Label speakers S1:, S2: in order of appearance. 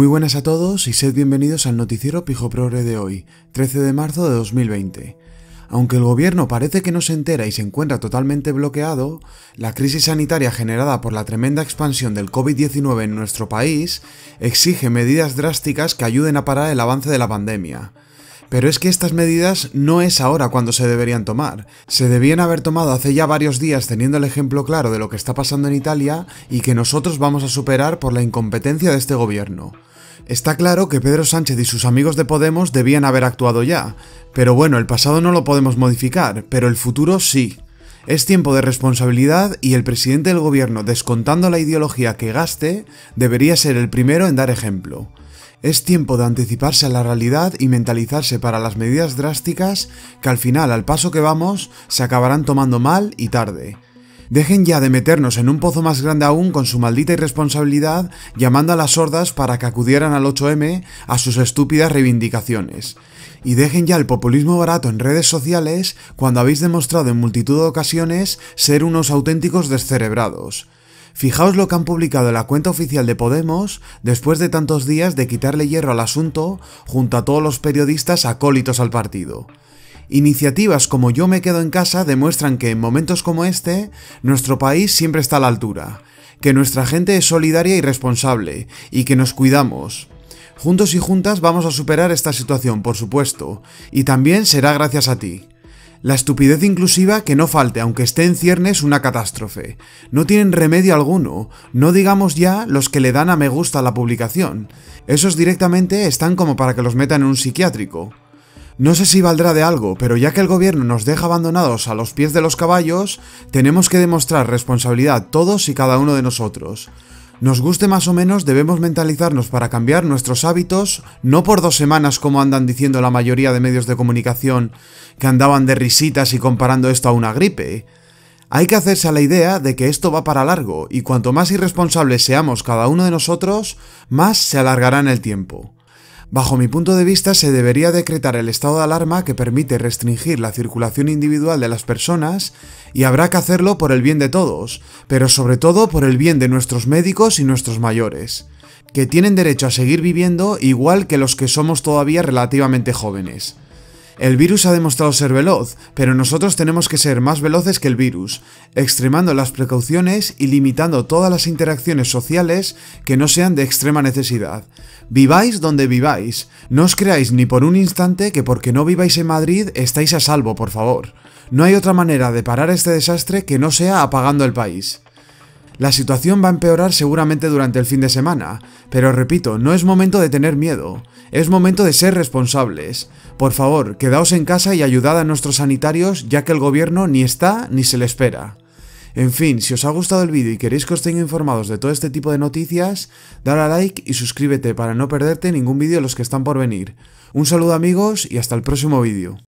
S1: Muy buenas a todos y sed bienvenidos al noticiero pijo progre de hoy, 13 de marzo de 2020. Aunque el gobierno parece que no se entera y se encuentra totalmente bloqueado, la crisis sanitaria generada por la tremenda expansión del COVID-19 en nuestro país exige medidas drásticas que ayuden a parar el avance de la pandemia. Pero es que estas medidas no es ahora cuando se deberían tomar. Se debían haber tomado hace ya varios días teniendo el ejemplo claro de lo que está pasando en Italia y que nosotros vamos a superar por la incompetencia de este gobierno. Está claro que Pedro Sánchez y sus amigos de Podemos debían haber actuado ya, pero bueno, el pasado no lo podemos modificar, pero el futuro sí. Es tiempo de responsabilidad y el presidente del gobierno, descontando la ideología que gaste, debería ser el primero en dar ejemplo. Es tiempo de anticiparse a la realidad y mentalizarse para las medidas drásticas que al final, al paso que vamos, se acabarán tomando mal y tarde. Dejen ya de meternos en un pozo más grande aún con su maldita irresponsabilidad llamando a las sordas para que acudieran al 8M a sus estúpidas reivindicaciones. Y dejen ya el populismo barato en redes sociales cuando habéis demostrado en multitud de ocasiones ser unos auténticos descerebrados. Fijaos lo que han publicado en la cuenta oficial de Podemos después de tantos días de quitarle hierro al asunto junto a todos los periodistas acólitos al partido. Iniciativas como Yo me quedo en casa demuestran que en momentos como este, nuestro país siempre está a la altura, que nuestra gente es solidaria y responsable, y que nos cuidamos. Juntos y juntas vamos a superar esta situación, por supuesto, y también será gracias a ti. La estupidez inclusiva que no falte, aunque esté en ciernes, una catástrofe. No tienen remedio alguno, no digamos ya los que le dan a me gusta la publicación. Esos directamente están como para que los metan en un psiquiátrico. No sé si valdrá de algo, pero ya que el gobierno nos deja abandonados a los pies de los caballos, tenemos que demostrar responsabilidad todos y cada uno de nosotros. Nos guste más o menos, debemos mentalizarnos para cambiar nuestros hábitos, no por dos semanas como andan diciendo la mayoría de medios de comunicación que andaban de risitas y comparando esto a una gripe. Hay que hacerse a la idea de que esto va para largo y cuanto más irresponsables seamos cada uno de nosotros, más se alargará en el tiempo. Bajo mi punto de vista, se debería decretar el estado de alarma que permite restringir la circulación individual de las personas y habrá que hacerlo por el bien de todos, pero sobre todo por el bien de nuestros médicos y nuestros mayores, que tienen derecho a seguir viviendo igual que los que somos todavía relativamente jóvenes. El virus ha demostrado ser veloz, pero nosotros tenemos que ser más veloces que el virus, extremando las precauciones y limitando todas las interacciones sociales que no sean de extrema necesidad. Viváis donde viváis, no os creáis ni por un instante que porque no viváis en Madrid estáis a salvo, por favor. No hay otra manera de parar este desastre que no sea apagando el país. La situación va a empeorar seguramente durante el fin de semana, pero repito, no es momento de tener miedo, es momento de ser responsables. Por favor, quedaos en casa y ayudad a nuestros sanitarios ya que el gobierno ni está ni se le espera. En fin, si os ha gustado el vídeo y queréis que os tenga informados de todo este tipo de noticias, dale a like y suscríbete para no perderte ningún vídeo de los que están por venir. Un saludo amigos y hasta el próximo vídeo.